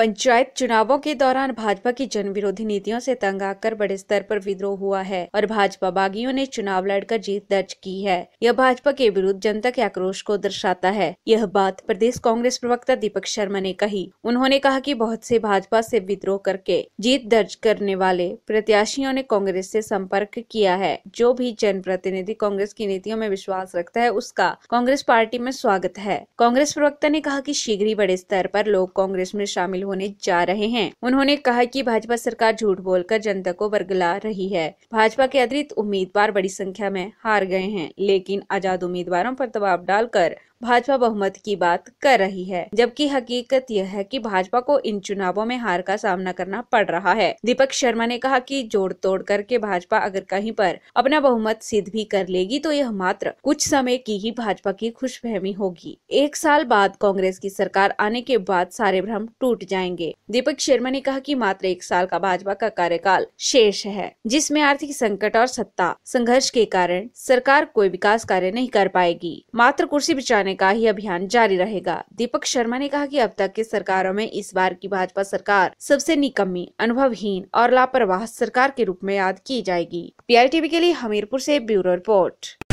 पंचायत चुनावों के दौरान भाजपा की जनविरोधी नीतियों से तंग आकर बड़े स्तर पर विद्रोह हुआ है और भाजपा बागियों ने चुनाव लड़कर जीत दर्ज की है यह भाजपा के विरुद्ध जनता के आक्रोश को दर्शाता है यह बात प्रदेश कांग्रेस प्रवक्ता दीपक शर्मा ने कही उन्होंने कहा कि बहुत से भाजपा से विद्रोह करके जीत दर्ज करने वाले प्रत्याशियों ने कांग्रेस से संपर्क किया है जो भी जनप्रतिनिधि कांग्रेस की नीतियों में विश्वास रखता है उसका कांग्रेस पार्टी में स्वागत है कांग्रेस प्रवक्ता ने कहा की शीघ्र ही बड़े स्तर पर लोग कांग्रेस में शामिल होने जा रहे हैं उन्होंने कहा कि भाजपा सरकार झूठ बोलकर जनता को बरगला रही है भाजपा के अतिरिक्त उम्मीदवार बड़ी संख्या में हार गए हैं लेकिन आजाद उम्मीदवारों पर दबाव डालकर भाजपा बहुमत की बात कर रही है जबकि हकीकत यह है कि भाजपा को इन चुनावों में हार का सामना करना पड़ रहा है दीपक शर्मा ने कहा कि जोड़ तोड़ करके भाजपा अगर कहीं पर अपना बहुमत सिद्ध भी कर लेगी तो यह मात्र कुछ समय की ही भाजपा की खुशफहमी होगी एक साल बाद कांग्रेस की सरकार आने के बाद सारे भ्रम टूट जाएंगे दीपक शर्मा ने कहा की मात्र एक साल का भाजपा का कार्यकाल शेष है जिसमे आर्थिक संकट और सत्ता संघर्ष के कारण सरकार कोई विकास कार्य नहीं कर पाएगी मात्र कुर्सी बचाने करने का ही अभियान जारी रहेगा दीपक शर्मा ने कहा कि अब तक की सरकारों में इस बार की भाजपा सरकार सबसे निकम्मी अनुभवहीन और लापरवाह सरकार के रूप में याद की जाएगी पी के लिए हमीरपुर ऐसी ब्यूरो रिपोर्ट